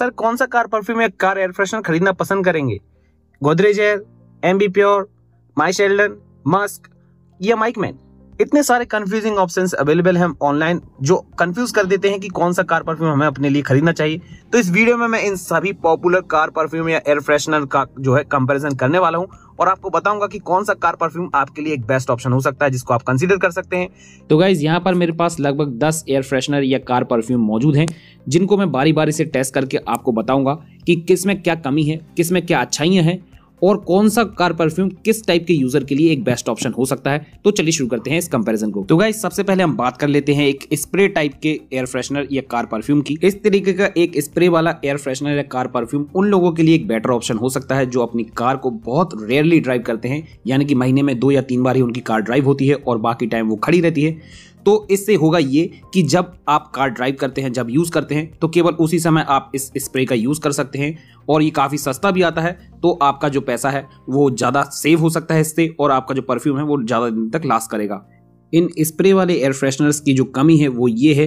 sir कौन सा car perfume या कार एयर फ्रेशनर खरीदना पसंद करेंगे Godrej aer Ambi Pur my Sheldon musk या माइक मैन इतने सारे कंफ्यूजिंग ऑप्शन अवेलेबल हैं ऑनलाइन जो कंफ्यूज कर देते हैं कि कौन सा कार परफ्यूम हमें अपने लिए खरीदना चाहिए तो इस वीडियो में मैं इन सभी पॉपुलर कार परफ्यूम या एयर फ्रेशनर का जो है कंपैरिजन करने वाला हूँ और आपको बताऊंगा कि कौन सा कार परफ्यूम आपके लिए एक बेस्ट ऑप्शन हो सकता है जिसको आप कंसिडर कर सकते हैं तो गाइज यहाँ पर मेरे पास लगभग दस एयर फ्रेशनर या कार परफ्यूम मौजूद हैं जिनको मैं बारी बारी से टेस्ट करके आपको बताऊंगा कि किस में क्या कमी है किस में क्या अच्छाइयाँ हैं और कौन सा कार परफ्यूम किस टाइप के यूजर के लिए एक बेस्ट ऑप्शन हो सकता है तो चलिए शुरू करते हैं इस कंपैरिजन को तो गाइस सबसे पहले हम बात कर लेते हैं एक स्प्रे टाइप के एयर फ्रेशनर या कार परफ्यूम की इस तरीके का एक स्प्रे वाला एयर फ्रेशनर या कार परफ्यूम उन लोगों के लिए एक बेटर ऑप्शन हो सकता है जो अपनी कार को बहुत रेयरली ड्राइव करते हैं यानी कि महीने में दो या तीन बार ही उनकी कार ड्राइव होती है और बाकी टाइम वो खड़ी रहती है तो इससे होगा ये कि जब आप कार ड्राइव करते हैं जब यूज़ करते हैं तो केवल उसी समय आप इस स्प्रे का यूज़ कर सकते हैं और ये काफ़ी सस्ता भी आता है तो आपका जो पैसा है वो ज़्यादा सेव हो सकता है इससे और आपका जो परफ्यूम है वो ज़्यादा दिन तक लास्ट करेगा इन स्प्रे वाले एयर फ्रेशनर्स की जो कमी है वो ये है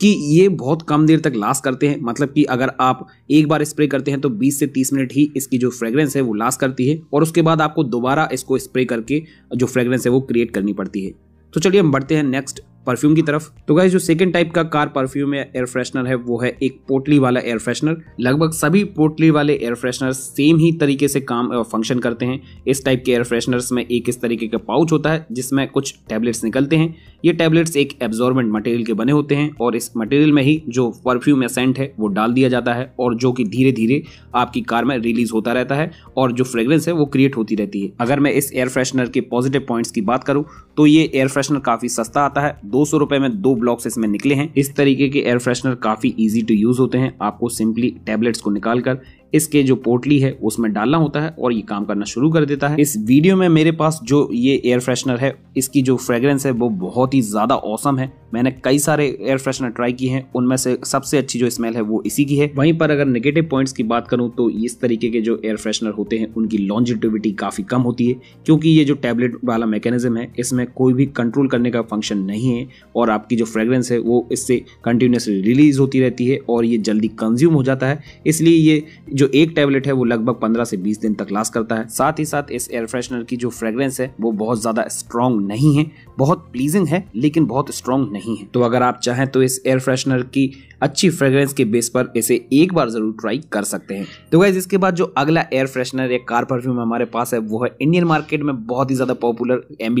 कि ये बहुत कम देर तक लास्ट करते हैं मतलब कि अगर आप एक बार स्प्रे करते हैं तो 20 से 30 मिनट ही इसकी जो फ्रेगरेंस है वो लास्ट करती है और उसके बाद आपको दोबारा इसको स्प्रे करके जो फ्रेगरेंस है वो क्रिएट करनी पड़ती है तो चलिए हम बढ़ते हैं नेक्स्ट परफ्यूम की तरफ तो गाइज जो सेकंड टाइप का कार परफ्यूम या एयर फ्रेशनर है वो है एक पोटली वाला एयर फ्रेशनर लगभग सभी पोटली वाले एयर फ्रेशनर सेम ही तरीके से काम और फंक्शन करते हैं इस टाइप के एयर फ्रेशनर में एक इस तरीके का पाउच होता है जिसमें कुछ टैबलेट्स निकलते हैं ये टैबलेट्स एक एब्जॉर्बेंट मटेरियल के बने होते हैं और इस मटेरियल में ही जो परफ्यूम या सेंट है वो डाल दिया जाता है और जो कि धीरे धीरे आपकी कार में रिलीज होता रहता है और जो फ्रेग्रेंस है वो क्रिएट होती रहती है अगर मैं इस एयर फ्रेशनर के पॉजिटिव पॉइंट्स की बात करूँ तो ये एयर फ्रेशनर काफ़ी सस्ता आता है दो सौ रुपए में दो ब्लॉक्स इसमें निकले हैं इस तरीके के एयर फ्रेशनर काफी इजी टू यूज होते हैं आपको सिंपली टैबलेट्स को निकालकर इसके जो पोटली है उसमें डालना होता है और ये काम करना शुरू कर देता है इस वीडियो में मेरे पास जो ये एयर फ्रेशनर है इसकी जो फ्रेगरेंस है वो बहुत ही ज़्यादा औसम है मैंने कई सारे एयर फ्रेशनर ट्राई किए हैं उनमें से सबसे अच्छी जो स्मेल है वो इसी की है वहीं पर अगर नेगेटिव पॉइंट्स की बात करूं तो इस तरीके के जो एयर फ्रेशनर होते हैं उनकी लॉन्जिटिविटी काफ़ी कम होती है क्योंकि ये जो टैबलेट वाला मैकेनिज्म है इसमें कोई भी कंट्रोल करने का फंक्शन नहीं है और आपकी जो फ्रेगरेंस है वो इससे कंटिन्यूसली रिलीज होती रहती है और ये जल्दी कंज्यूम हो जाता है इसलिए ये जो एक टेबलेट है वो लगभग पंद्रह से बीस दिन तक लास्ट करता है साथ ही साथ इस एयर फ्रेशनर की जो फ्रेग्रेंस है वो बहुत ज्यादा स्ट्रॉन्ग नहीं है बहुत प्लीजिंग है लेकिन बहुत स्ट्रॉन्ग नहीं है तो अगर आप चाहें तो इस एयर फ्रेशनर की अच्छी फ्रेग्रेंस के बेस पर इसे एक बार जरूर ट्राई कर सकते हैं तो गाइज इसके बाद जो अगला एयर फ्रेशनर या कार परफ्यूम हमारे पास है वो है इंडियन मार्केट में बहुत ही ज़्यादा पॉपुलर एम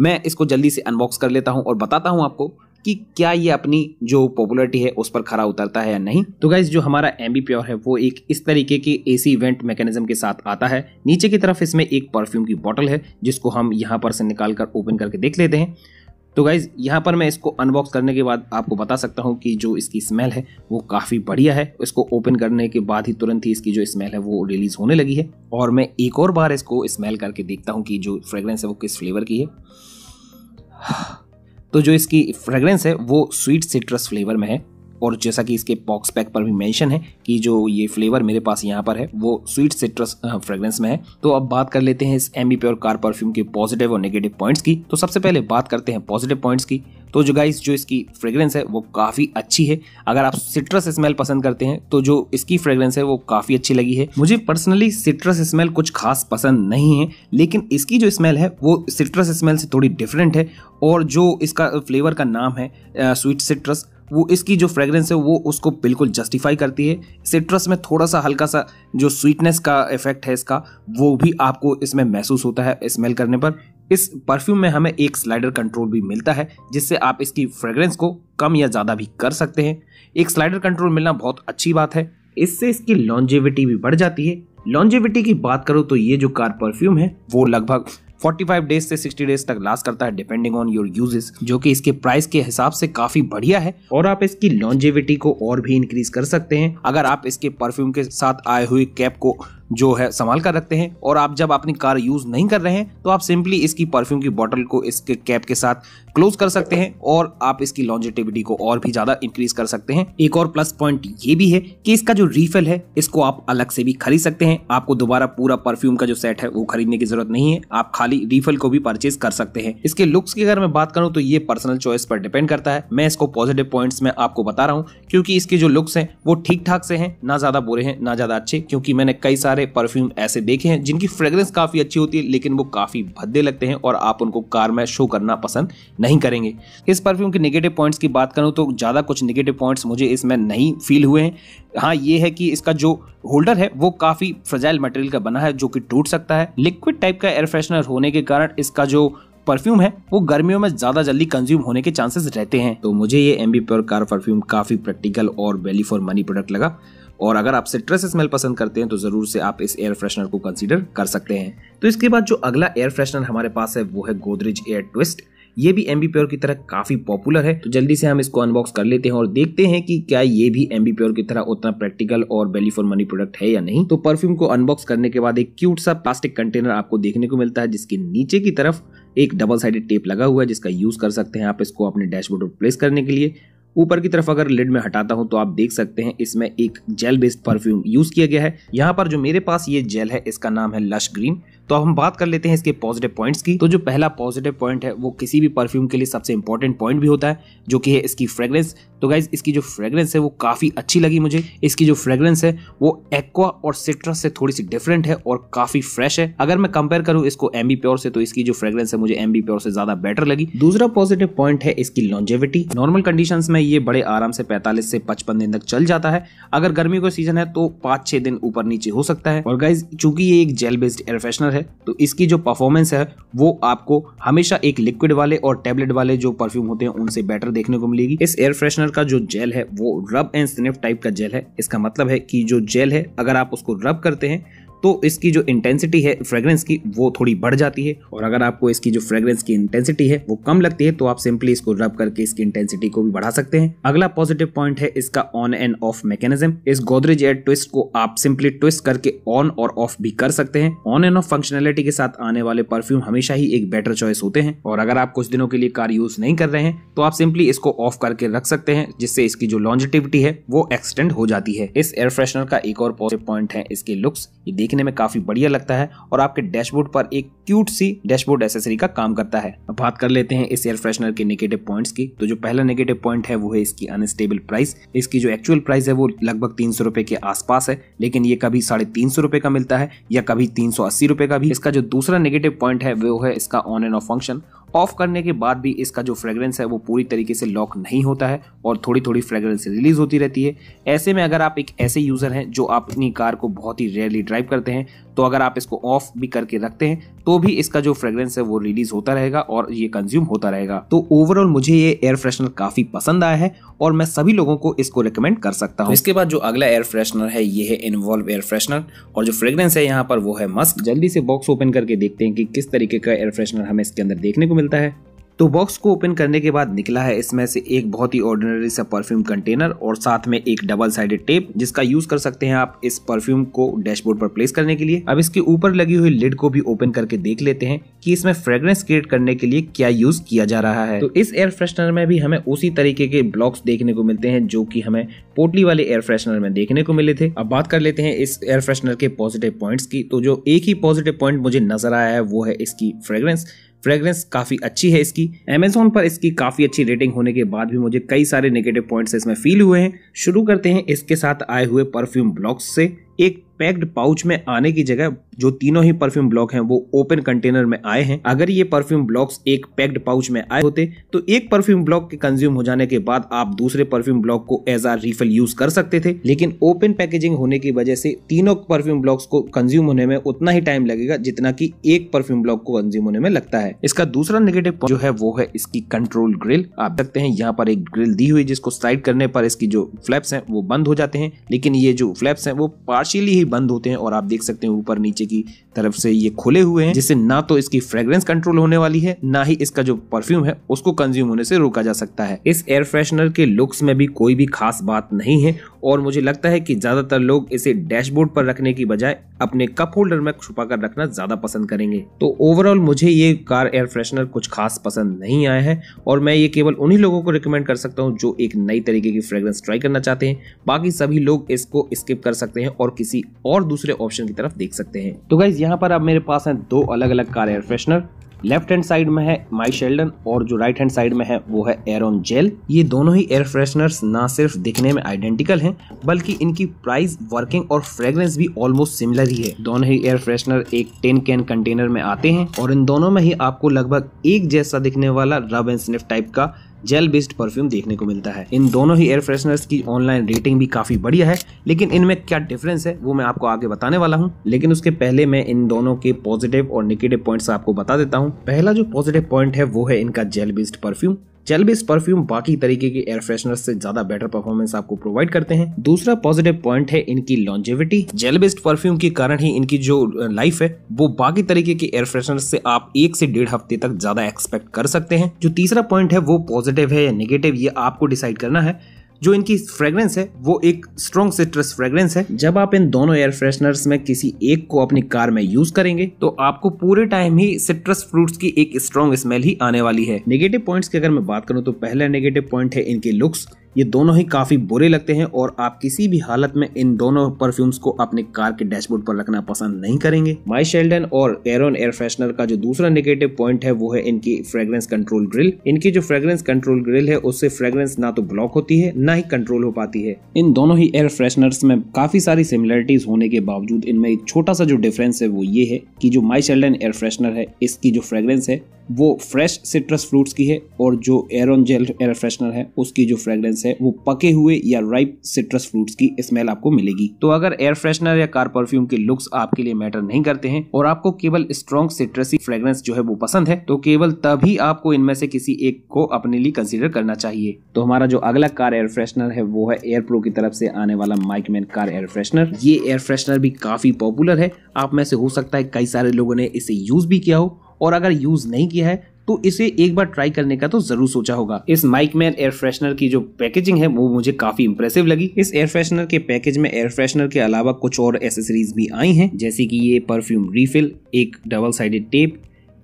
मैं इसको जल्दी से अनबॉक्स कर लेता हूँ और बताता हूँ आपको कि क्या ये अपनी जो पॉपुलरिटी है उस पर खरा उतरता है या नहीं तो गाइज जो हमारा एम्बी प्योर है वो एक इस तरीके के सी वेंट मैकेनिज्म के साथ आता है नीचे की तरफ इसमें एक परफ्यूम की बॉटल है जिसको हम यहाँ पर से निकाल कर ओपन करके देख लेते हैं तो गाइज़ यहाँ पर मैं इसको अनबॉक्स करने के बाद आपको बता सकता हूँ कि जो इसकी स्मेल है वो काफ़ी बढ़िया है इसको ओपन करने के बाद ही तुरंत ही इसकी जो स्मेल है वो रिलीज़ होने लगी है और मैं एक और बार इसको स्मेल करके देखता हूँ कि जो फ्रेगरेंस है वो किस फ्लेवर की है तो जो इसकी फ्रेग्रेंस है वो स्वीट सिट्रस फ्लेवर में है और जैसा कि इसके बॉक्स पैक पर भी मेंशन है कि जो ये फ्लेवर मेरे पास यहाँ पर है वो स्वीट सिट्रस फ्रेग्रेंस में है तो अब बात कर लेते हैं इस एम्बी प्योर कार परफ्यूम के पॉजिटिव और नेगेटिव पॉइंट्स की तो सबसे पहले बात करते हैं पॉजिटिव पॉइंट्स की तो जो गाइस जो इसकी फ्रेग्रेंस है वो काफ़ी अच्छी है अगर आप सिट्रस स्मेल पसंद करते हैं तो जो इसकी फ्रेग्रेंस है वो काफ़ी अच्छी लगी है मुझे पर्सनली सिट्रस स्मेल कुछ खास पसंद नहीं है लेकिन इसकी जो स्मेल है वो सिट्रस स्मेल से थोड़ी डिफरेंट है और जो इसका फ्लेवर का नाम है स्वीट सिट्रस वो इसकी जो फ्रेगरेंस है वो उसको बिल्कुल जस्टिफाई करती है सिट्रस में थोड़ा सा हल्का सा जो स्वीटनेस का इफेक्ट है इसका वो भी आपको इसमें महसूस होता है स्मेल करने पर इस परफ्यूम में हमें एक स्लाइडर कंट्रोल भी मिलता है जिससे आप इसकी फ्रेगरेंस को कम या ज़्यादा भी कर सकते हैं एक स्लाइडर कंट्रोल मिलना बहुत अच्छी बात है इससे इसकी लॉन्जिविटी भी बढ़ जाती है लॉन्जिविटी की बात करो तो ये जो कार परफ्यूम है वो लगभग 45 डेज से 60 डेज तक लास्ट करता है डिपेंडिंग ऑन योर यूजेस जो कि इसके प्राइस के हिसाब से काफी बढ़िया है और आप इसकी लॉन्जेविटी को और भी इंक्रीज कर सकते हैं अगर आप इसके परफ्यूम के साथ आए हुए कैप को जो है संभाल कर रखते हैं और आप जब अपनी कार यूज नहीं कर रहे हैं तो आप सिंपली इसकी परफ्यूम की बॉटल को इसके कैप के साथ क्लोज कर सकते हैं और आप इसकी लॉन्जेटिविटी को और भी ज्यादा इंक्रीज कर सकते हैं एक और प्लस पॉइंट ये भी है कि इसका जो रिफिल है इसको आप अलग से भी खरीद सकते हैं आपको दोबारा पूरा परफ्यूम का जो सेट है वो खरीदने की जरूरत नहीं है आप खाली रिफिल को भी परचेज कर सकते हैं इसके लुक्स की अगर मैं बात करूँ तो ये पर्सनल चॉइस पर डिपेंड करता है मैं इसको पॉजिटिव पॉइंट्स में आपको बता रहा हूँ क्योंकि इसके जो लुक्स है वो ठीक ठाक से है ना ज्यादा बुरे हैं ना ज्यादा अच्छे क्योंकि मैंने कई सारे सारे परफ्यूम ऐसे देखे हैं जिनकी फ्रेग्रेंस काफ़ी अच्छी होती है लेकिन वो काफ़ी भद्दे लगते हैं और आप उनको कार में शो करना पसंद नहीं करेंगे इस परफ्यूम के नेगेटिव पॉइंट्स की बात करूं तो ज़्यादा कुछ नेगेटिव पॉइंट्स मुझे इसमें नहीं फील हुए हैं हाँ ये है कि इसका जो होल्डर है वो काफ़ी फ्रजाइल मटेरियल का बना है जो कि टूट सकता है लिक्विड टाइप का एयर फ्रेशनर होने के कारण इसका जो परफ्यूम है वो गर्मियों में ज्यादा जल्दी कंज्यूम होने के चांसेस रहते हैं तो मुझे ये एमबी प्योर कार परफ्यूम काफी प्रैक्टिकल और वैल्यू फॉर मनी प्रोडक्ट लगा और अगर आप सिट्रस स्मेल पसंद करते हैं तो ज़रूर से आप इस एयर फ्रेशनर को कंसीडर कर सकते हैं तो इसके बाद जो अगला एयर फ्रेशनर हमारे पास है वो है गोदरेज एयर ट्विस्ट ये भी एम प्योर की तरह काफ़ी पॉपुलर है तो जल्दी से हम इसको अनबॉक्स कर लेते हैं और देखते हैं कि क्या ये भी एम प्योर की तरह उतना प्रैक्टिकल और वैल्यू फॉर मनी प्रोडक्ट है या नहीं तो परफ्यूम को अनबॉक्स करने के बाद एक क्यूट सा प्लास्टिक कंटेनर आपको देखने को मिलता है जिसके नीचे की तरफ एक डबल साइडेड टेप लगा हुआ है जिसका यूज़ कर सकते हैं आप इसको अपने डैशबोर्ड पर प्लेस करने के लिए ऊपर की तरफ अगर लिड में हटाता हूं तो आप देख सकते हैं इसमें एक जेल बेस्ड परफ्यूम यूज किया गया है यहाँ पर जो मेरे पास ये जेल है इसका नाम है लश ग्रीन तो अब हम बात कर लेते हैं इसके पॉजिटिव पॉइंट्स की तो जो पहला पॉजिटिव पॉइंट है वो किसी भी परफ्यूम के लिए सबसे इंपॉर्टेंट पॉइंट भी होता है जो कि है इसकी फ्रेग्रेंस तो गाइज इसकी जो फ्रेग्रेंस है वो काफ़ी अच्छी लगी मुझे इसकी जो फ्रेग्रेंस है वो एक्वा और सिट्रस से थोड़ी सी डिफरेंट है और काफ़ी फ्रेश है अगर मैं कंपेयर करूँ इसको एमबी प्योर से तो इसकी जो फ्रेग्रेंस है मुझे एमबी प्योर से ज़्यादा बेटर लगी दूसरा पॉजिटिव पॉइंट है इसकी लॉन्जेविटी नॉर्मल कंडीशन में ये बड़े आराम से पैंतालीस से पचपन दिन तक चल जाता है अगर गर्मी का सीजन है तो पाँच छह दिन ऊपर नीचे हो सकता है और गाइज चूंकि ये एक जेल बेस्ड एयर फ्रेशनर है है तो इसकी जो परफॉर्मेंस है वो आपको हमेशा एक लिक्विड वाले और टेबलेट वाले जो परफ्यूम होते हैं उनसे बेटर देखने को मिलेगी इस एयर फ्रेशनर का जो जेल है वो रब एंड स्निफ टाइप का जेल है इसका मतलब है कि जो जेल है अगर आप उसको रब करते हैं तो इसकी जो इंटेंसिटी है फ्रेग्रेंस की वो थोड़ी बढ़ जाती है और अगर आपको इसकी जो फ्रेग्रेंस की इंटेंसिटी है वो कम लगती है तो आप सिंपली इसको रब करके इसकी इंटेंसिटी को भी बढ़ा सकते हैं अगला पॉजिटिव पॉइंट है इसका ऑन एंड ऑफ मैकेनिज्म इस गोदरेज एयर ट्विस्ट को आप सिंपली ट्विस्ट करके ऑन और ऑफ भी कर सकते हैं ऑन एंड ऑफ फंक्शनैलिटी के साथ आने वाले परफ्यूम हमेशा ही एक बेटर चॉइस होते हैं और अगर आप कुछ दिनों के लिए कार यूज नहीं कर रहे हैं तो आप सिंपली इसको ऑफ करके रख सकते हैं जिससे इसकी जो लॉन्जिटिविटी है वो एक्सटेंड हो जाती है इस एयर फ्रेशनर का एक और पॉजिटिव पॉइंट है इसके लुक्स ये देखने में काफी बढ़िया लगता है और आपके डैशबोर्ड पर एक क्यूट सी डैशबोर्ड एसेसरी का काम करता है अब बात कर लेते हैं इस एयर फ्रेशनर के नेगेटिव पॉइंट्स की तो जो पहला नेगेटिव पॉइंट है वो है इसकी अनस्टेबल प्राइस इसकी जो एक्चुअल प्राइस है वो लगभग तीन सौ रुपए के आसपास है लेकिन ये कभी साढ़े तीन सौ रुपए का मिलता है या कभी तीन सौ अस्सी रुपए का भी इसका जो दूसरा नेगेटिव पॉइंट है वो है इसका on and off function off करने के बाद भी इसका जो फ्रेग्रेंस है वो पूरी तरीके से लॉक नहीं होता है और थोड़ी थोड़ी फ्रेग्रेंस रिलीज होती रहती है ऐसे में अगर आप एक ऐसे यूजर हैं जो अपनी कार को बहुत ही रेयरली ड्राइव कर करते हैं तो अगर आप इसको ऑफ भी करके रखते हैं तो भी इसका जो फ्रेग्रेंस है वो रिलीज होता रहेगा और ये कंज्यूम होता रहेगा तो ओवरऑल मुझे ये एयर फ्रेशनर काफी पसंद आया है और मैं सभी लोगों को इसको रिकमेंड कर सकता हूँ इसके बाद जो अगला एयर फ्रेशनर है ये है इन्वॉल्व एयर फ्रेशनर और जो फ्रेग्रेंस है यहाँ पर वो है मस्क जल्दी से बॉक्स ओपन करके देखते हैं कि किस तरीके का एयर फ्रेशनर हमें इसके अंदर देखने को मिलता है तो बॉक्स को ओपन करने के बाद निकला है इसमें से एक बहुत ही ऑर्डिनरी सा परफ्यूम कंटेनर और साथ में एक डबल साइडेड टेप जिसका यूज कर सकते हैं आप इस परफ्यूम को डैशबोर्ड पर प्लेस करने के लिए अब इसके ऊपर लगी हुई लिड को भी ओपन करके देख लेते हैं कि इसमें फ्रेग्रेंस क्रिएट करने के लिए क्या यूज किया जा रहा है तो इस एयर फ्रेशनर में भी हमें उसी तरीके के ब्लॉक्स देखने को मिलते हैं जो की हमें पोटली वाले एयर फ्रेशनर में देखने को मिले थे अब बात कर लेते हैं इस एयर फ्रेशनर के पॉजिटिव पॉइंट्स की तो जो एक ही पॉजिटिव पॉइंट मुझे नजर आया है वो है इसकी फ्रेग्रेंस फ्रेग्रेंस काफ़ी अच्छी है इसकी अमेजोन पर इसकी काफ़ी अच्छी रेटिंग होने के बाद भी मुझे कई सारे नेगेटिव पॉइंट्स इसमें फील हुए हैं शुरू करते हैं इसके साथ आए हुए परफ्यूम ब्लॉक्स से एक पैक्ड पाउच में आने की जगह जो तीनों ही परफ्यूम ब्लॉक हैं वो ओपन कंटेनर में आए हैं अगर ये परफ्यूम ब्लॉक्स एक पैक्ड पाउच में आए होते तो एक परफ्यूम ब्लॉक के कंज्यूम हो जाने के बाद आप दूसरे परफ्यूम ब्लॉक को एज आर रिफिल यूज कर सकते थे लेकिन ओपन पैकेजिंग होने की वजह से तीनों परफ्यूम ब्लॉक्स को कंज्यूम होने में उतना ही टाइम लगेगा जितना की एक परफ्यूम ब्लॉक को कंज्यूम होने में लगता है इसका दूसरा नेगेटिव जो है वो है इसकी कंट्रोल ग्रिल आप देखते हैं यहाँ पर एक ग्रिल दी हुई जिसको स्लाइड करने पर इसकी जो फ्लैप्स है वो बंद हो जाते हैं लेकिन ये जो फ्लैप्स है वो पार्ट पार्शियली ही बंद होते हैं और आप देख सकते हैं ऊपर नीचे की तरफ से ये खुले हुए हैं जिससे ना तो इसकी फ्रेग्रेंस कंट्रोल होने वाली है ना ही इसका जो परफ्यूम है उसको कंज्यूम होने से रोका जा सकता है इस एयर फ्रेशनर के लुक्स में भी कोई भी खास बात नहीं है और मुझे लगता है कि ज्यादातर लोग इसे डैशबोर्ड पर रखने की बजाय अपने कप होल्डर में छुपा कर रखना ज्यादा पसंद करेंगे तो ओवरऑल मुझे ये कार एयर फ्रेशनर कुछ खास पसंद नहीं आया है और मैं ये केवल उन्हीं लोगों को रिकमेंड कर सकता हूँ जो एक नई तरीके की फ्रेग्रेंस ट्राई करना चाहते हैं बाकी सभी लोग इसको स्किप कर सकते हैं और किसी और दूसरे ऑप्शन की तरफ देख सकते हैं तो गाइज यहाँ पर अब मेरे पास है दो अलग अलग car air freshener left hand side में है माई शेल्डन और जो राइट हैंड साइड में है वो है एरोन जेल ये दोनों ही एयर फ्रेशनर्स ना सिर्फ दिखने में आइडेंटिकल हैं बल्कि इनकी प्राइस वर्किंग और फ्रेग्रेंस भी ऑलमोस्ट सिमिलर ही है दोनों ही एयर फ्रेशनर एक टेन कैन कंटेनर में आते हैं और इन दोनों में ही आपको लगभग एक जैसा दिखने वाला रब एंड स्निफ टाइप का जेल बेस्ड परफ्यूम देखने को मिलता है इन दोनों ही एयर फ्रेशनर्स की ऑनलाइन रेटिंग भी काफी बढ़िया है लेकिन इनमें क्या डिफरेंस है वो मैं आपको आगे बताने वाला हूँ लेकिन उसके पहले मैं इन दोनों के पॉजिटिव और निगेटिव पॉइंट्स आपको बता देता हूँ पहला जो पॉजिटिव पॉइंट है वो है इनका gel based perfume gel base perfume बाकी तरीके के एयर फ्रेशनर से ज्यादा बेटर परफॉर्मेंस आपको प्रोवाइड करते हैं दूसरा पॉजिटिव पॉइंट है इनकी लॉन्जेविटी जेल बेस्ड परफ्यूम के कारण ही इनकी जो लाइफ है वो बाकी तरीके के एयर फ्रेशनर से आप एक से डेढ़ हफ्ते तक ज्यादा एक्सपेक्ट कर सकते हैं जो तीसरा पॉइंट है वो पॉजिटिव है या निगेटिव ये आपको डिसाइड करना है जो इनकी फ्रेग्रेंस है वो एक स्ट्रॉन्ग सिट्रस फ्रेग्रेंस है जब आप इन दोनों एयर फ्रेशनर में किसी एक को अपनी कार में यूज करेंगे तो आपको पूरे टाइम ही सिट्रस फ्रूट्स की एक स्ट्रॉन्ग स्मेल ही आने वाली है नेगेटिव पॉइंट्स की अगर मैं बात करूँ तो पहला नेगेटिव पॉइंट है इनके लुक्स ये दोनों ही काफ़ी बुरे लगते हैं और आप किसी भी हालत में इन दोनों परफ्यूम्स को अपने कार के डैशबोर्ड पर रखना पसंद नहीं करेंगे माई शेल्डन और एरोन एयर फ्रेशनर का जो दूसरा नेगेटिव पॉइंट है वो है इनकी फ्रेग्रेंस कंट्रोल ग्रिल इनकी जो फ्रेग्रेंस कंट्रोल ग्रिल है उससे फ्रेग्रेंस ना तो ब्लॉक होती है ना ही कंट्रोल हो पाती है इन दोनों ही एयर फ्रेशनर में काफी सारी सिमिलरिटीज होने के बावजूद इनमें एक छोटा सा जो डिफरेंस है वो ये है कि जो माई शेल्डन एयर फ्रेशनर है इसकी जो फ्रेग्रेंस है वो फ्रेश सिट्रस फ्रूट्स की है और जो एरोन जेल एयर फ्रेशनर है उसकी जो फ्रेग्रेंस फ्रेग्रेंस है वो पके हुए या राइप सिट्रस फ्रूट्स की स्मेल आपको मिलेगी तो अगर एयर फ्रेशनर या कार परफ्यूम के लुक्स आपके लिए मैटर नहीं करते हैं और आपको केवल स्ट्रॉन्ग सिट्रसी फ्रेग्रेंस जो है वो पसंद है तो केवल तभी आपको इनमें से किसी एक को अपने लिए कंसिडर करना चाहिए तो हमारा जो अगला कार एयर फ्रेशनर है वो है एयर प्रो की तरफ से आने वाला माइकमैन कार एयर फ्रेशनर ये एयर फ्रेशनर भी काफी पॉपुलर है आप में से हो सकता है कई सारे लोगों ने इसे यूज भी किया हो और अगर यूज़ नहीं किया है तो इसे एक बार ट्राई करने का तो जरूर सोचा होगा इस माइक मैन एयर फ्रेशनर की जो पैकेजिंग है वो मुझे काफी इंप्रेसिव लगी इस एयर फ्रेशनर के पैकेज में एयर फ्रेशनर के अलावा कुछ और एसेसरीज भी आई हैं जैसे कि ये परफ्यूम रिफिल एक डबल साइडेड टेप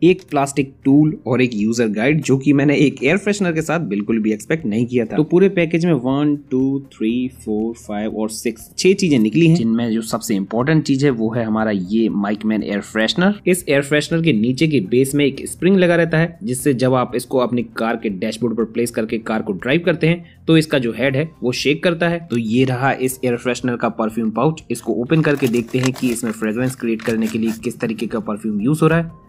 एक प्लास्टिक टूल और एक यूजर गाइड जो कि मैंने एक एयर फ्रेशनर के साथ बिल्कुल भी एक्सपेक्ट नहीं किया था तो पूरे पैकेज में one two three four five और सिक्स छह चीजें निकली हैं जिनमें जो सबसे इम्पोर्टेंट चीज है वो है हमारा ये माइकमैन एयर फ्रेशनर इस एयर फ्रेशनर के नीचे के बेस में एक स्प्रिंग लगा रहता है जिससे जब आप इसको अपनी कार के डैशबोर्ड पर प्लेस करके कार को ड्राइव करते हैं तो इसका जो हेड है वो शेक करता है तो ये रहा इस एयर फ्रेशनर का परफ्यूम पाउच इसको ओपन करके देखते हैं कि इसमें फ्रेग्रेंस क्रिएट करने के लिए किस तरीके का परफ्यूम यूज हो रहा है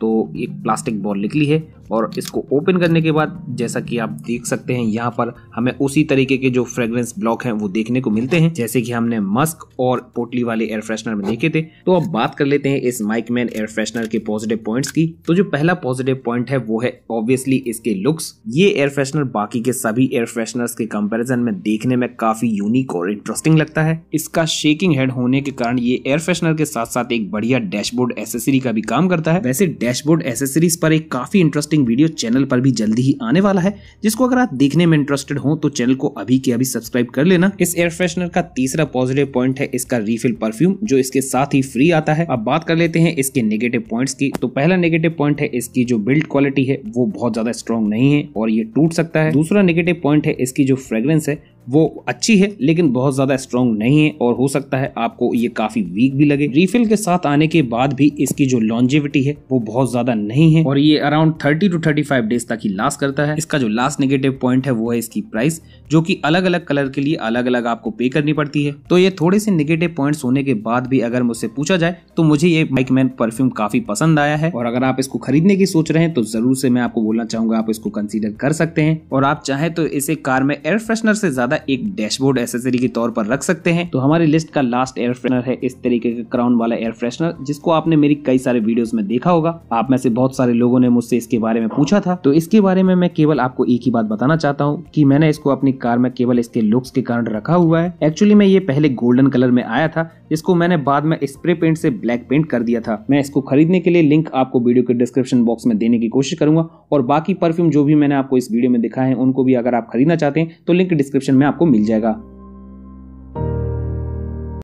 तो एक प्लास्टिक बॉल निकली है और इसको ओपन करने के बाद जैसा कि आप देख सकते हैं यहाँ पर हमें उसी तरीके के जो फ्रेग्रेंस ब्लॉक हैं वो देखने को मिलते हैं जैसे कि हमने मस्क और पोटली वाले एयर फ्रेशनर में देखे थे तो अब बात कर लेते हैं इस माइकमैन एयर फ्रेशनर के पॉजिटिव पॉइंट की तो जो पहला पॉजिटिव पॉइंट है वो है ऑब्वियसली इसके लुक्स ये एयर फ्रेशनर बाकी के सभी एयर फ्रेशनर के कम्पेरिजन में देखने में काफी यूनिक और इंटरेस्टिंग लगता है इसका शेकिंग हेड होने के कारण ये एयर फ्रेशनर के साथ साथ एक बढ़िया डैशबोर्ड एसेसरी का भी काम करता है वैसे डैशबोर्ड एसेसरीज पर एक काफी इंटरेस्टिंग इंटरेस्टिंग वीडियो चैनल पर भी जल्दी ही आने वाला है जिसको अगर आप देखने में इंटरेस्टेड हो तो चैनल को अभी के अभी सब्सक्राइब कर लेना इस एयर फ्रेशनर का तीसरा पॉजिटिव पॉइंट है इसका रिफिल परफ्यूम जो इसके साथ ही फ्री आता है अब बात कर लेते हैं इसके नेगेटिव पॉइंट की तो पहला नेगेटिव पॉइंट है इसकी जो बिल्ड क्वालिटी है वो बहुत ज्यादा स्ट्रॉन्ग नहीं है और ये टूट सकता है दूसरा नेगेटिव पॉइंट है इसकी जो फ्रेग्रेंस है वो अच्छी है लेकिन बहुत ज़्यादा स्ट्रॉन्ग नहीं है और हो सकता है आपको ये काफ़ी वीक भी लगे रिफिल के साथ आने के बाद भी इसकी जो लॉन्जिविटी है वो बहुत ज़्यादा नहीं है और ये around thirty two thirty five days तक ही लास्ट करता है इसका जो लास्ट नेगेटिव पॉइंट है वो है इसकी प्राइस जो की अलग अलग कलर के लिए अलग अलग आपको पे करनी पड़ती है तो ये थोड़े से निगेटिव पॉइंट होने के बाद भी अगर मुझसे पूछा जाए तो मुझे ये माइकमैन परफ्यूम काफी पसंद आया है और अगर आप इसको खरीदने की सोच रहे हैं तो जरूर से मैं आपको बोलना चाहूंगा आप इसको कंसिडर कर सकते हैं और आप चाहे तो इसे कार में एयर फ्रेशनर से ज्यादा ज़्यादा एक डैशबोर्ड एसेसरी के तौर पर रख सकते हैं तो हमारी लिस्ट का लास्ट एयर फ्रेशनर है इस तरीके का क्राउन वाला एयर फ्रेशनर जिसको आपने मेरी कई सारे वीडियो में देखा होगा आप में से बहुत सारे लोगों ने मुझसे इसके बारे में पूछा था तो इसके बारे में मैं केवल आपको एक ही बात बताना चाहता हूँ की मैंने इसको अपनी कार में केवल इसके लुक्स के कारण रखा हुआ है एक्चुअली में ये पहले गोल्डन कलर में आया था जिसको मैंने बाद में स्प्रे पेंट से ब्लैक पेंट कर दिया था मैं इसको खरीदने के लिए लिंक आपको वीडियो के डिस्क्रिप्शन बॉक्स में देने की कोशिश करूंगा और बाकी परफ्यूम जो भी मैंने आपको इस वीडियो में दिखा है उनको भी अगर आप खरीदना चाहते हैं तो लिंक डिस्क्रिप्शन में आपको मिल जाएगा